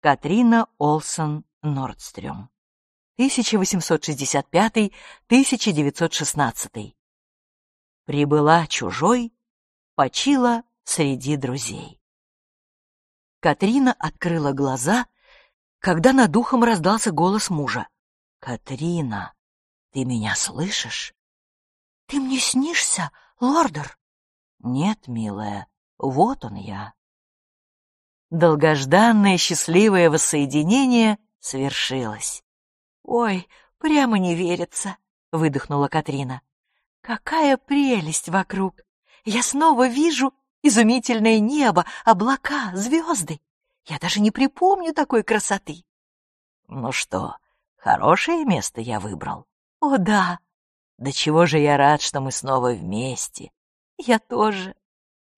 Катрина Олсен Нордстрём. 1865-1916. Прибыла чужой, почила среди друзей. Катрина открыла глаза, когда над ухом раздался голос мужа. «Катрина, ты меня слышишь?» «Ты мне снишься, лордер?» «Нет, милая, вот он я». Долгожданное счастливое воссоединение свершилось. «Ой, прямо не верится», — выдохнула Катрина. «Какая прелесть вокруг! Я снова вижу изумительное небо, облака, звезды. Я даже не припомню такой красоты». «Ну что, хорошее место я выбрал?» «О, да!» «Да чего же я рад, что мы снова вместе!» «Я тоже!»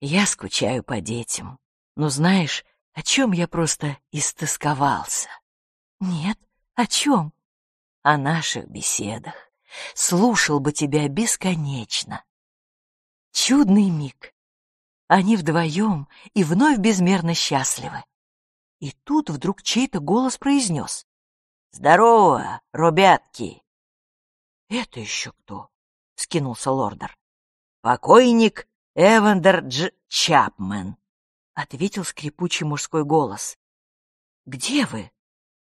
«Я скучаю по детям. Но ну, знаешь, о чем я просто истосковался. Нет, о чем? О наших беседах. Слушал бы тебя бесконечно. Чудный миг. Они вдвоем и вновь безмерно счастливы. И тут вдруг чей-то голос произнес. «Здорово, ребятки!» «Это еще кто?» — скинулся лордер. «Покойник Эвандер Дж. Чапмен», — ответил скрипучий мужской голос. «Где вы?»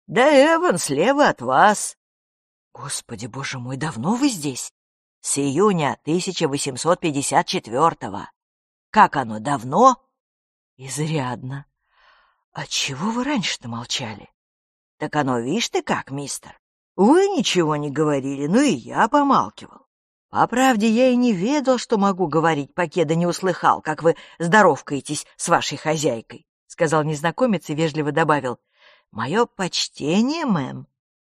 «Да Эван слева от вас». «Господи, боже мой, давно вы здесь?» «С июня 1854-го». «Как оно, давно?» «Изрядно». «А чего вы раньше-то молчали?» «Так оно, видишь ты как, мистер, вы ничего не говорили, ну и я помалкивал. По правде, я и не ведал, что могу говорить, покеда не услыхал, как вы здоровкаетесь с вашей хозяйкой, — сказал незнакомец и вежливо добавил. — Мое почтение, мэм.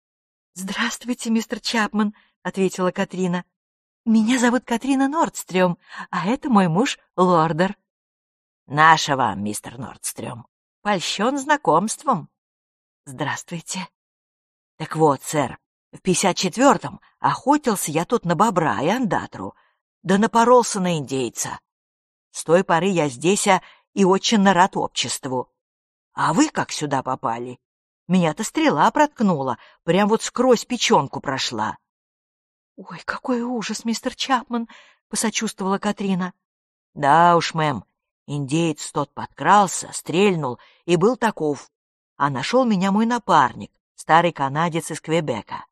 — Здравствуйте, мистер Чапман, — ответила Катрина. — Меня зовут Катрина Нордстрём, а это мой муж Лордер. — Наша вам, мистер Нордстрём. Польщен знакомством. — Здравствуйте. — Так вот, сэр, в 54-м охотился я тут на бобра и андатру, да напоролся на индейца. С той поры я здесь, а, и очень рад обществу. А вы как сюда попали? Меня-то стрела проткнула, прям вот сквозь печенку прошла. — Ой, какой ужас, мистер Чапман! — посочувствовала Катрина. — Да уж, мэм, индеец тот подкрался, стрельнул и был таков. А нашел меня мой напарник, старый канадец из Квебека.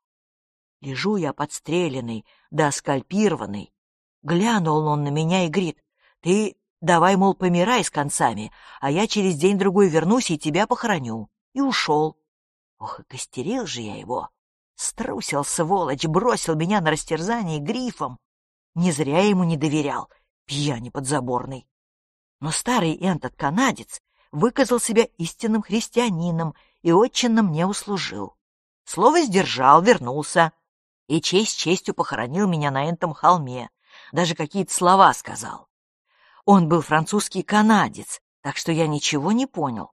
Лежу я подстреленный, да скальпированный. Глянул он на меня и говорит, ты давай, мол, помирай с концами, а я через день-другой вернусь и тебя похороню. И ушел. Ох, и костерил же я его. Струсил, сволочь, бросил меня на растерзание грифом. Не зря ему не доверял, пьяни подзаборный. Но старый этот канадец выказал себя истинным христианином и отчинно мне услужил. Слово сдержал, вернулся и честь честью похоронил меня на этом холме, даже какие-то слова сказал. Он был французский канадец, так что я ничего не понял.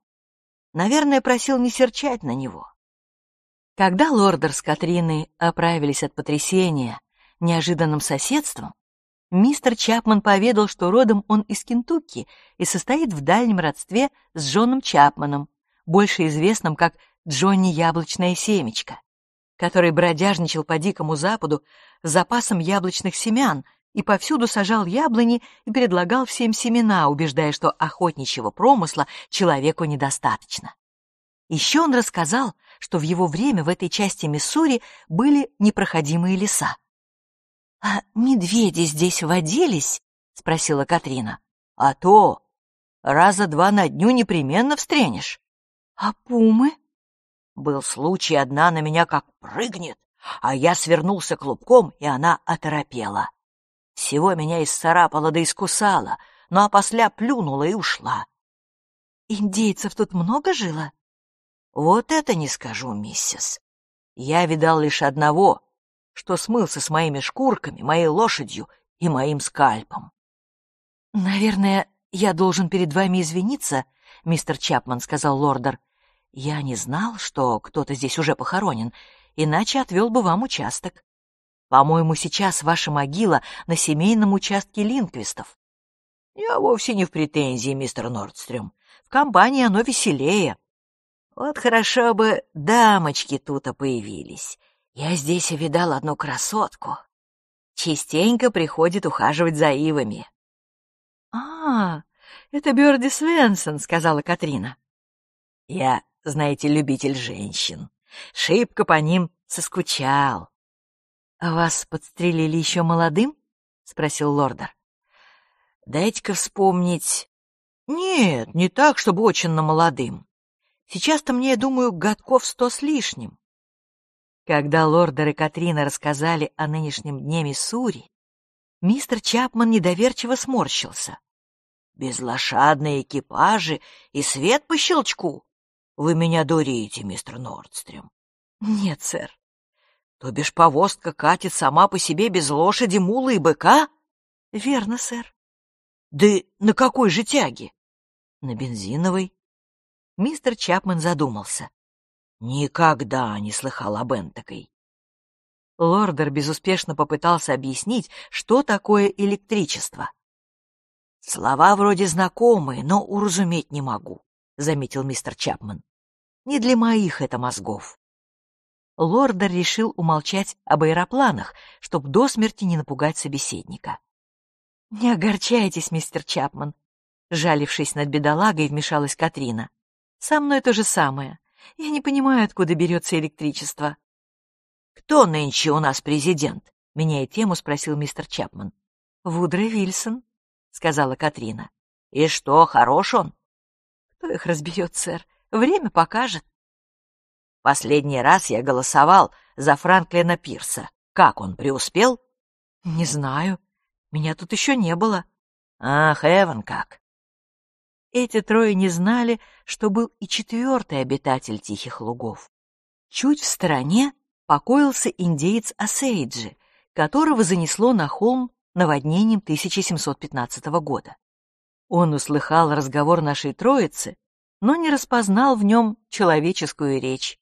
Наверное, просил не серчать на него. Когда лордер с Катриной оправились от потрясения неожиданным соседством, мистер Чапман поведал, что родом он из Кентукки и состоит в дальнем родстве с Джоном Чапманом, больше известным как Джонни Яблочное Семечко который бродяжничал по дикому западу с запасом яблочных семян и повсюду сажал яблони и предлагал всем семена, убеждая, что охотничьего промысла человеку недостаточно. Еще он рассказал, что в его время в этой части Миссури были непроходимые леса. «А медведи здесь водились?» — спросила Катрина. «А то! Раза два на дню непременно встренешь». «А пумы?» Был случай, одна на меня как прыгнет, а я свернулся клубком, и она оторопела. Всего меня исцарапала да искусала, но после плюнула и ушла. Индейцев тут много жило? Вот это не скажу, миссис. Я видал лишь одного, что смылся с моими шкурками, моей лошадью и моим скальпом. «Наверное, я должен перед вами извиниться», — мистер Чапман сказал лордер. Я не знал, что кто-то здесь уже похоронен, иначе отвел бы вам участок. По-моему, сейчас ваша могила на семейном участке Линквистов. Я вовсе не в претензии, мистер Нордстрём. В компании оно веселее. Вот хорошо бы дамочки тут-то появились. Я здесь видал одну красотку. Частенько приходит ухаживать за ивами. — А, это Бёрди Свенсон, — сказала Катрина. — Я знаете, любитель женщин. Шибко по ним соскучал. — а вас подстрелили еще молодым? — спросил лордер. — Дайте-ка вспомнить. — Нет, не так, чтобы очень на молодым. Сейчас-то мне, думаю, годков сто с лишним. Когда лордер и Катрина рассказали о нынешнем дне Миссури, мистер Чапман недоверчиво сморщился. «Безлошадные экипажи и свет по щелчку!» Вы меня дурите, мистер Нордстрем. Нет, сэр. То бишь повозка катит сама по себе без лошади, мулы и быка? Верно, сэр. Да на какой же тяге? На бензиновой. Мистер Чапман задумался. Никогда не слыхал об Энтакой. Лордер безуспешно попытался объяснить, что такое электричество. Слова вроде знакомые, но уразуметь не могу. — заметил мистер Чапман. «Не для моих это мозгов». Лордер решил умолчать об аэропланах, чтобы до смерти не напугать собеседника. «Не огорчайтесь, мистер Чапман», — жалившись над бедолагой, вмешалась Катрина. «Со мной то же самое. Я не понимаю, откуда берется электричество». «Кто нынче у нас президент?» — меняя тему, спросил мистер Чапман. «Вудро Вильсон», — сказала Катрина. «И что, хорош он?» Кто их разберет, сэр? Время покажет. Последний раз я голосовал за Франклина Пирса. Как он преуспел? Не знаю. Меня тут еще не было. Ах, Эван как. Эти трое не знали, что был и четвертый обитатель Тихих Лугов. Чуть в стороне покоился индеец Асейджи, которого занесло на холм наводнением 1715 года. Он услыхал разговор нашей троицы, но не распознал в нем человеческую речь.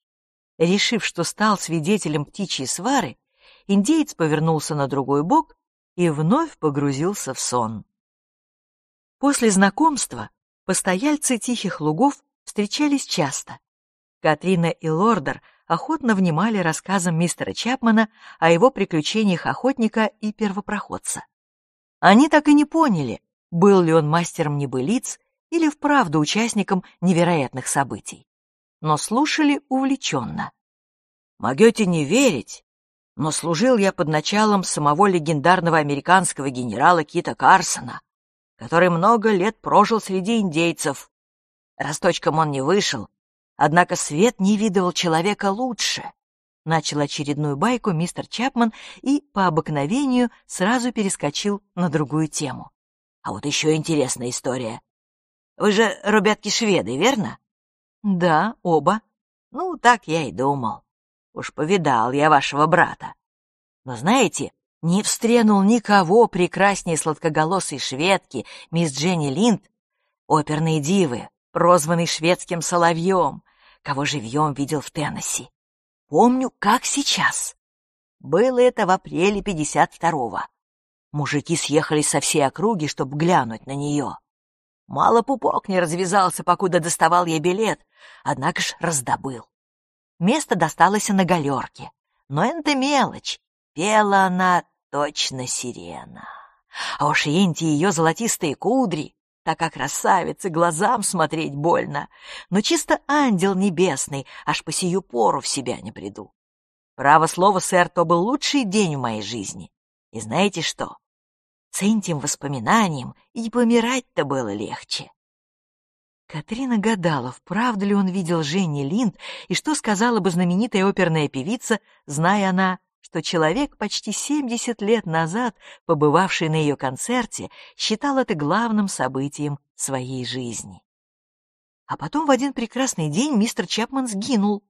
Решив, что стал свидетелем птичьей свары, индеец повернулся на другой бок и вновь погрузился в сон. После знакомства постояльцы тихих лугов встречались часто. Катрина и Лордер охотно внимали рассказам мистера Чапмана о его приключениях охотника и первопроходца. Они так и не поняли, был ли он мастером небылиц или вправду участником невероятных событий. Но слушали увлеченно. «Могете не верить, но служил я под началом самого легендарного американского генерала Кита Карсона, который много лет прожил среди индейцев. Росточком он не вышел, однако свет не видывал человека лучше. Начал очередную байку мистер Чапман и, по обыкновению, сразу перескочил на другую тему. А вот еще интересная история. Вы же, рубятки шведы, верно? Да, оба. Ну, так я и думал. Уж повидал я вашего брата. Но знаете, не встрянул никого прекрасней сладкоголосой шведки, мисс Дженни Линд, оперной дивы, прозванной шведским соловьем, кого живьем видел в Теннесси. Помню, как сейчас. Было это в апреле 52-го. Мужики съехались со всей округи, чтобы глянуть на нее. Мало пупок не развязался, покуда доставал ей билет, однако ж раздобыл. Место досталось на галерке. Но это мелочь. Пела она точно сирена. А уж Инти ее золотистые кудри, так как красавице глазам смотреть больно. Но чисто ангел небесный, аж по сию пору в себя не приду. Право слово, сэр, то был лучший день в моей жизни. И знаете что? С этим воспоминанием и помирать-то было легче. Катрина гадала, вправду ли он видел Женни Линд, и что сказала бы знаменитая оперная певица, зная она, что человек, почти 70 лет назад, побывавший на ее концерте, считал это главным событием своей жизни. А потом в один прекрасный день мистер Чапман сгинул,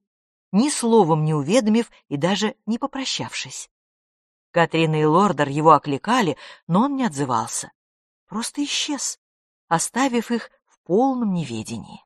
ни словом не уведомив и даже не попрощавшись. Катрина и Лордер его окликали, но он не отзывался. Просто исчез, оставив их в полном неведении.